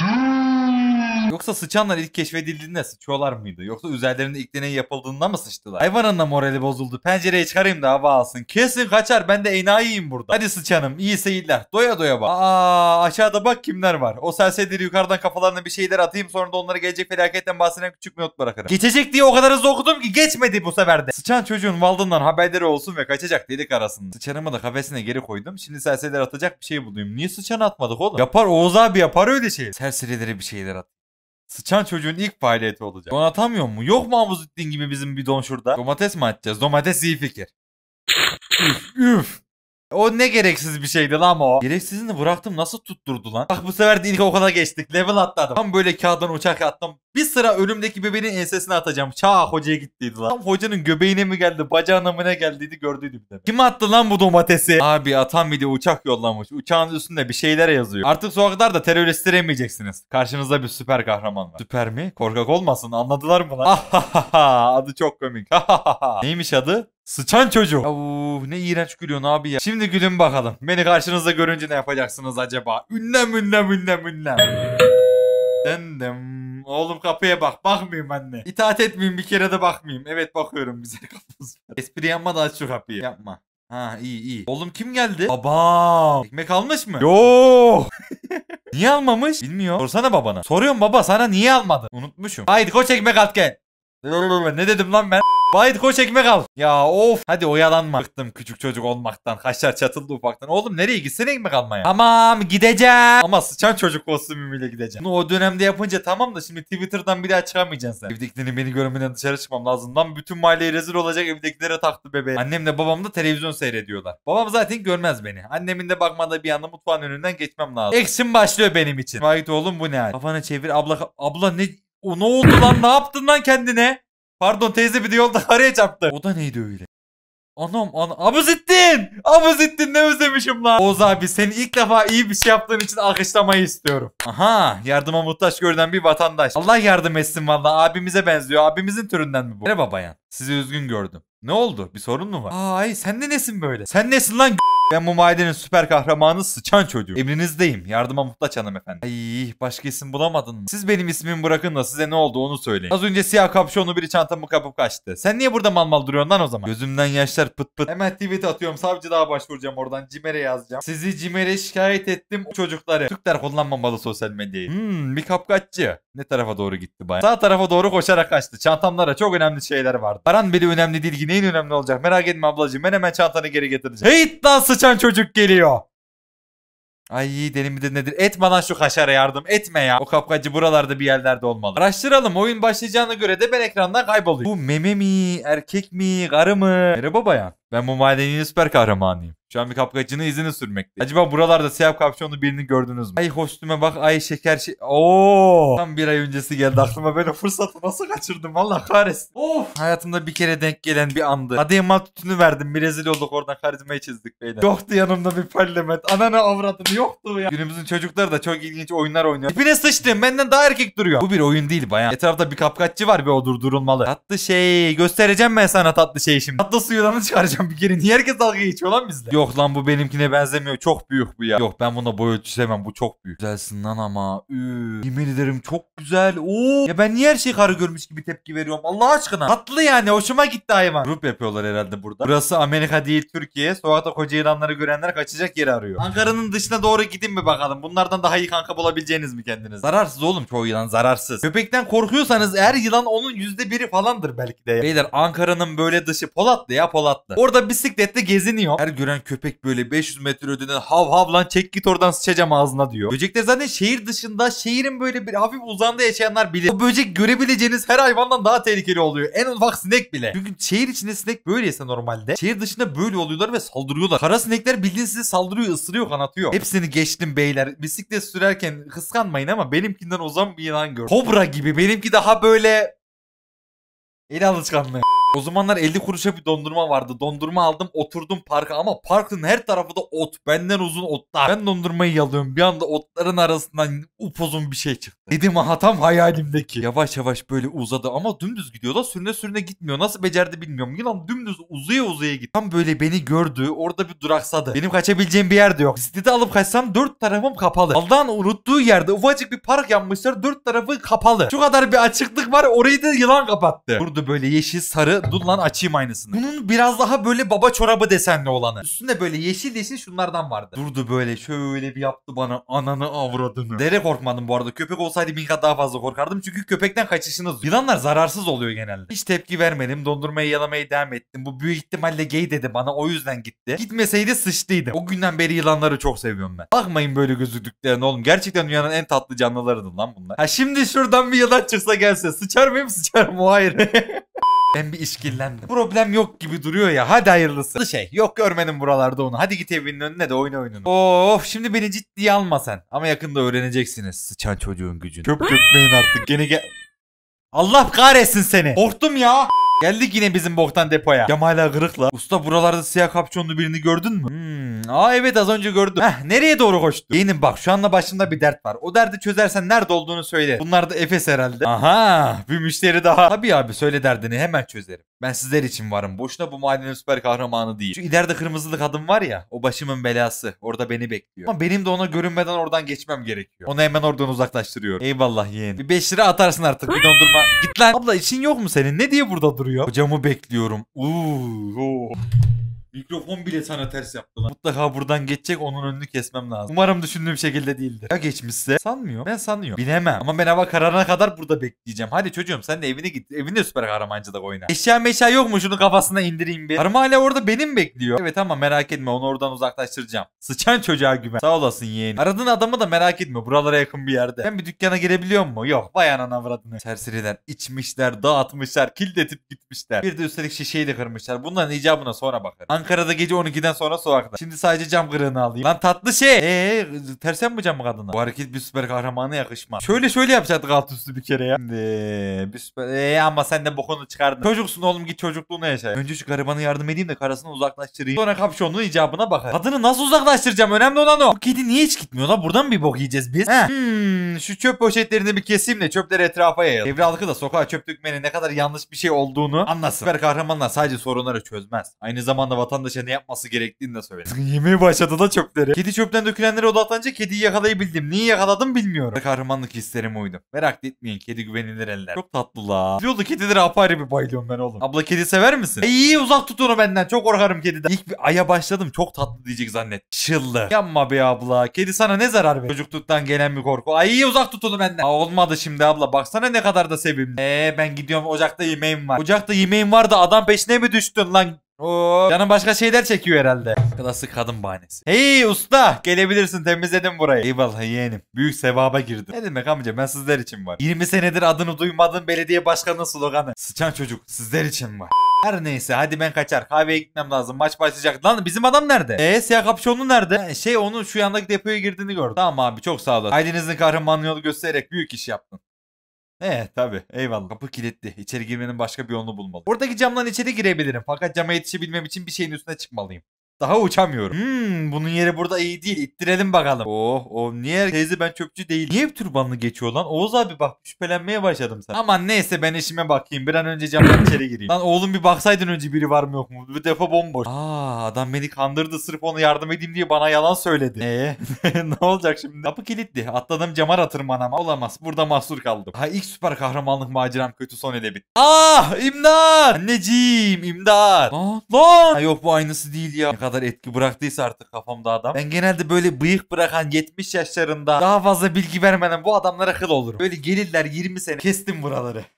How? Yoksa sıçanlar ilk keşfedildiğinde sıçıyorlar mıydı? Yoksa üzerlerinde ilk deney yapıldığında mı sıçtılar? Hayvanın da morali bozuldu. Pencereyi çıkarayım da hava alsın. Kesin kaçar ben de enayiyim burada. Hadi sıçanım iyi seyirler. Doya doya bak. Aa aşağıda bak kimler var. O serseleri yukarıdan kafalarına bir şeyler atayım sonra da onlara gelecek felaketten bahseden küçük bir not bırakırım. Geçecek diye o kadar hızlı okudum ki geçmedi bu sefer de. Sıçan çocuğun valdından haberleri olsun ve kaçacak dedik arasında. Sıçanımı da kafesine geri koydum. Şimdi serseleri atacak bir şey bulayım. Niye sıçan atmadık oğlum? Yapar Oğuz abi yapar öyle şey. Serserilere bir şeyler at. Sıçan çocuğun ilk faaliyeti olacak. Don mu? Yok mu Amuzettin gibi bizim bir don şurada? Domates mi atacağız? Domates iyi fikir. üf üf. O ne gereksiz bir şeydi lan o. Gereksizini bıraktım nasıl tutturdu lan. Bak bu sefer de ilk okula geçtik. Level atladım. Tam böyle kağıdan uçak attım. Bir sıra önümdeki bebeğin ensesine atacağım. Çağ hocaya gittiydi lan. Tam hocanın göbeğine mi geldi bacağına mı ne geldiydi gördüydü bir de. Kim attı lan bu domatesi? Abi atan bir de uçak yollamış. Uçağın üstünde bir şeyler yazıyor. Artık sokaklarda teröristleri emeyeceksiniz. Karşınızda bir süper kahraman var. Süper mi? Korkak olmasın anladılar mı lan? adı çok komik. Neymiş adı? Sıçan çocuğu. Yavuh, ne iğrenç gülüyorsun abi ya. Şimdi gülün bakalım. Beni karşınızda görünce ne yapacaksınız acaba? Ünlem ünlem ünlem ünlem. Dendem oğlum kapıya bak. Bakmayayım anne. İtaat etmeyeyim bir kere de bakmayayım. Evet bakıyorum bize kapımız var. Espri yanma da aç şu kapıyı. Yapma. Ha iyi iyi. Oğlum kim geldi? Babam. Ekmek almış mı? Yo. niye almamış? Bilmiyor. Sorsana babana. Soruyorum baba sana niye almadın? Unutmuşum. Haydi koç ekmek at gel ne dedim lan ben? Vahit koş ekmek al. Ya of. Hadi oyalanma. Bıktım küçük çocuk olmaktan. Kaşlar çatıldı ufaktan. Oğlum nereye gitsin ekmek almaya? Tamam gideceğim. Ama sıçan çocuk kostümümüyle gideceğim. Bunu o dönemde yapınca tamam da şimdi Twitter'dan bir daha çıkamayacaksın sen. Evdekilerin beni görmeden dışarı çıkmam lazım. Lan bütün mahalleye rezil olacak evdekilere taktı bebeğe. Annem de babam da televizyon seyrediyorlar. Babam zaten görmez beni. Annemin de bakmada bir anda mutfağın önünden geçmem lazım. Action başlıyor benim için. Vahit oğlum bu ne hal? Kafanı çevir abla. Abla ne o ne oldu lan? Ne yaptın lan kendine? Pardon teyze bir de yolda araya çarptı. O da neydi öyle? Anam an Abuzittin! Abuzittin ne özlemişim lan. Oğuz abi seni ilk defa iyi bir şey yaptığın için alkışlamayı istiyorum. Aha yardıma muhtaç görünen bir vatandaş. Allah yardım etsin valla abimize benziyor. Abimizin türünden mi bu? Merhaba bayan. Sizi üzgün gördüm. Ne oldu? Bir sorun mu var? ay sen de nesin böyle? Sen nesin lan ben bu mahallenin süper kahramanı sıçan çocuğu. Emrinizdeyim. Yardıma muhtaç hanımefendi. Ay başka isim bulamadın mı? Siz benim ismimi bırakın da size ne oldu onu söyleyin. Az önce siyah kapşonlu biri çantamı kapıp kaçtı. Sen niye burada mal mal duruyorsun lan o zaman? Gözümden yaşlar pıt pıt. Hemen tweet atıyorum. Savcı daha başvuracağım oradan. Cimer'e yazacağım. Sizi Cimer'e şikayet ettim. O çocukları. Türkler kullanmamalı sosyal medyayı. Hmm bir kapkaççı. Ne tarafa doğru gitti bayan? Sağ tarafa doğru koşarak kaçtı. Çantamlara çok önemli şeyler vardı. Paran bile önemli değil ki neyin önemli olacak? Merak etme ablacığım ben hemen çantanı geri getireceğim. Heyt'tan sıçan çocuk geliyor. Ay deli midir nedir? Etme lan şu kaşara yardım. Etme ya. O kapkacı buralarda bir yerlerde olmalı. Araştıralım. Oyun başlayacağına göre de ben ekrandan kayboluyor Bu meme mi? Erkek mi? Karı mı? Merhaba bayan. Ben bu madenin süper kahramanıyım. Şu an bir kapkacının izini sürmekte. Acaba buralarda siyah kapşonlu birini gördünüz mü? Ay hostüme bak ay şeker şey. Oo! Tam bir ay öncesi geldi aklıma böyle fırsatı nasıl kaçırdım Allah kahretsin. Of! Hayatımda bir kere denk gelen bir andı. Adıyaman tütünü verdim bir rezil olduk oradan karizmayı çizdik beyler. Yoktu yanımda bir parlament. Anana avradım yoktu ya. Günümüzün çocukları da çok ilginç oyunlar oynuyor. Tipine sıçtım benden daha erkek duruyor. Bu bir oyun değil bayan. Etrafta bir kapkaççı var bir o durdurulmalı. Tatlı şey göstereceğim ben sana tatlı şeyi şimdi. Tatlı suyulanı çıkaracağım bir kere. Niye herkes dalga geçiyor lan bizle? Yok lan bu benimkine benzemiyor. Çok büyük bu ya. Yok ben buna boy ölçüsü sevmem. Bu çok büyük. Güzelsin lan ama. Üü. Yemin ederim çok güzel. Oo. Ya ben niye her şeyi karı görmüş gibi tepki veriyorum? Allah aşkına. Tatlı yani. Hoşuma gitti hayvan. Grup yapıyorlar herhalde burada. Burası Amerika değil Türkiye. Sokakta koca yılanları görenler kaçacak yeri arıyor. Ankara'nın dışına doğru gidin mi bakalım? Bunlardan daha iyi kanka bulabileceğiniz mi kendiniz? Zararsız oğlum çoğu yılan zararsız. Köpekten korkuyorsanız eğer yılan onun %1'i falandır belki de. Beyler Ankara'nın böyle dışı Polatlı ya Polatlı. Orada Orada bisikletle geziniyor. Her gören köpek böyle 500 metre ödeden hav hav lan çek git oradan sıçacağım ağzına diyor. Böcekler zaten şehir dışında şehrin böyle bir hafif uzandığı yaşayanlar bilir. O böcek görebileceğiniz her hayvandan daha tehlikeli oluyor. En ufak sinek bile. Çünkü şehir içinde sinek böyleyse normalde. Şehir dışında böyle oluyorlar ve saldırıyorlar. Kara sinekler bildiğin size saldırıyor, ısırıyor, kanatıyor. Hepsini geçtim beyler. Bisiklet sürerken kıskanmayın ama benimkinden ozan bir yılan gör. Kobra gibi. Benimki daha böyle el alışkanlığı. O zamanlar 50 kuruşa bir dondurma vardı. Dondurma aldım oturdum parka ama parkın her tarafı da ot. Benden uzun otlar. Ben dondurmayı yalıyorum. Bir anda otların arasından upuzun bir şey çıktı. Dedim aha tam hayalimdeki. Yavaş yavaş böyle uzadı ama dümdüz gidiyor da sürüne sürüne gitmiyor. Nasıl becerdi bilmiyorum. Yılan dümdüz uzaya uzaya gitti. Tam böyle beni gördü. Orada bir duraksadı. Benim kaçabileceğim bir yerde yok. Bisikleti alıp kaçsam dört tarafım kapalı. Aldan unuttuğu yerde ufacık bir park yapmışlar. Dört tarafı kapalı. Şu kadar bir açıklık var. Orayı da yılan kapattı. Burada böyle yeşil sarı Bunları dur lan açayım aynısını. Bunun biraz daha böyle baba çorabı desenli olanı. Üstünde böyle yeşil yeşil şunlardan vardı. Durdu böyle şöyle bir yaptı bana ananı avradını. Dere korkmadım bu arada. Köpek olsaydı bin kat daha fazla korkardım. Çünkü köpekten kaçışınız. Yılanlar zararsız oluyor genelde. Hiç tepki vermedim. Dondurmayı yalamaya devam ettim. Bu büyük ihtimalle gay dedi bana. O yüzden gitti. Gitmeseydi sıçtıydı. O günden beri yılanları çok seviyorum ben. Bakmayın böyle gözüktüklerine oğlum. Gerçekten dünyanın en tatlı canlılarıdır lan bunlar. Ha şimdi şuradan bir yılan çıksa gelse sıçar mıyım sıçar mı? Hayır ben bir işkillendim. Problem yok gibi duruyor ya. Hadi hayırlısı. Şey yok görmedim buralarda onu. Hadi git evinin önüne de oyna oyununu. Of şimdi beni ciddiye alma sen. Ama yakında öğreneceksiniz sıçan çocuğun gücünü. Köp köpmeyin artık. Gene gel. Allah kahretsin seni. Korktum ya. Geldik yine bizim boktan depoya. Cam hala kırık Usta buralarda siyah kapçonlu birini gördün mü? Hmm. Aa evet az önce gördüm. Heh nereye doğru koştu? Yeğenim bak şu anda başımda bir dert var. O derdi çözersen nerede olduğunu söyle. Bunlar da Efes herhalde. Aha bir müşteri daha. Tabii abi söyle derdini hemen çözerim. Ben sizler için varım. Boşuna bu mahallenin süper kahramanı değil. Şu ileride kırmızılı kadın var ya. O başımın belası. Orada beni bekliyor. Ama benim de ona görünmeden oradan geçmem gerekiyor. Onu hemen oradan uzaklaştırıyorum. Eyvallah yeğen. Bir 5 lira atarsın artık. Bir dondurma. Git lan. Abla için yok mu senin? Ne diye burada duruyorsun? duruyor. Hocamı bekliyorum. Uuu. Mikrofon bile sana ters yaptı lan. Mutlaka buradan geçecek onun önünü kesmem lazım. Umarım düşündüğüm şekilde değildir. Ya geçmişse sanmıyor. Ben sanıyorum. Bilemem. Ama ben hava kararına kadar burada bekleyeceğim. Hadi çocuğum sen de evine git. Evinde süper kahramancılık oyna. Eşya meşya yok mu? Şunu kafasına indireyim bir. Karım hala orada benim bekliyor. Evet ama merak etme onu oradan uzaklaştıracağım. Sıçan çocuğa güven. Sağ olasın yeğenim. Aradığın adamı da merak etme. Buralara yakın bir yerde. Ben bir dükkana girebiliyor mu? Yok. Vay anana avradını. Serseriler içmişler, dağıtmışlar, killetip gitmişler. Bir de üstelik şişeyi de kırmışlar. Bunların icabına sonra bakarım. Ankara'da gece 12'den sonra sokakta. Şimdi sadece cam kırığını alayım. Lan tatlı şey. Eee tersen mi camı kadına? Bu hareket bir süper kahramanı yakışma. Şöyle şöyle yapacaktık alt üstü bir kere ya. Şimdi bir süper. Eee ama sen de bokunu çıkardın. Çocuksun oğlum git çocukluğuna yaşa. Önce şu garibanı yardım edeyim de karasını uzaklaştırayım. Sonra kapşonluğun icabına bakar. Kadını nasıl uzaklaştıracağım? Önemli olan o. Bu kedi niye hiç gitmiyor lan? Buradan mı bir bok yiyeceğiz biz? He. Hmm, şu çöp poşetlerini bir keseyim de çöpleri etrafa yayalım. Evli da sokağa çöp dökmenin ne kadar yanlış bir şey olduğunu anlasın. Süper kahramanlar sadece sorunları çözmez. Aynı zamanda vatan vatandaşa ne yapması gerektiğini de söyledim. Yemeği başladı da çöpleri. Kedi çöpten dökülenlere odaklanınca kediyi yakalayabildim. Niye yakaladım bilmiyorum. Kahramanlık hislerim oydu. Merak etmeyin kedi güvenilir eller. Çok tatlı la. Biliyordu kedilere apayrı bir bayılıyorum ben oğlum. Abla kedi sever misin? E, iyi uzak tut onu benden. Çok korkarım kediden. İlk bir aya başladım. Çok tatlı diyecek zannet. Çıldı. Yanma be abla. Kedi sana ne zarar veriyor? Çocukluktan gelen bir korku. Ay iyi uzak tut onu benden. Aa, olmadı şimdi abla. Baksana ne kadar da sevimli. Eee ben gidiyorum ocakta yemeğim var. Ocakta yemeğim var da adam peşine mi düştün lan? Oo, canım başka şeyler çekiyor herhalde. Klasik kadın bahanesi. Hey usta gelebilirsin temizledim burayı. Eyvallah yeğenim. Büyük sevaba girdim. Ne demek amca ben sizler için var. 20 senedir adını duymadığım belediye başkanının sloganı. Sıçan çocuk sizler için var. Her neyse hadi ben kaçar. Kahveye gitmem lazım. Maç başlayacak. Lan bizim adam nerede? Eee siyah kapşonlu nerede? Yani e, şey onun şu yandaki depoya girdiğini gördüm. Tamam abi çok sağ olun. Ailenizin kahramanlığını göstererek büyük iş yaptın. He eh, tabi eyvallah. Kapı kilitli. İçeri girmenin başka bir yolunu bulmalı. Oradaki camdan içeri girebilirim. Fakat cama yetişebilmem için bir şeyin üstüne çıkmalıyım. Daha uçamıyorum. Hmm bunun yeri burada iyi değil. İttirelim bakalım. Oh oh niye teyze ben çöpçü değil. Niye türbanlı geçiyor lan? Oğuz abi bak şüphelenmeye başladım sen. Aman neyse ben işime bakayım. Bir an önce camdan içeri gireyim. Lan oğlum bir baksaydın önce biri var mı yok mu? Bu defa bomboş. Aa adam beni kandırdı sırf onu yardım edeyim diye bana yalan söyledi. Eee ne olacak şimdi? Kapı kilitli. Atladım cama ratırmanama. Olamaz. Burada mahsur kaldım. Ha ilk süper kahramanlık maceram kötü son ile bitti. Ah imdat. Anneciğim imdat. Aa, lan. Ha, yok bu aynısı değil ya. Ne kadar kadar etki bıraktıysa artık kafamda adam. Ben genelde böyle bıyık bırakan 70 yaşlarında daha fazla bilgi vermeden bu adamlara kıl olurum. Böyle gelirler 20 sene kestim buraları.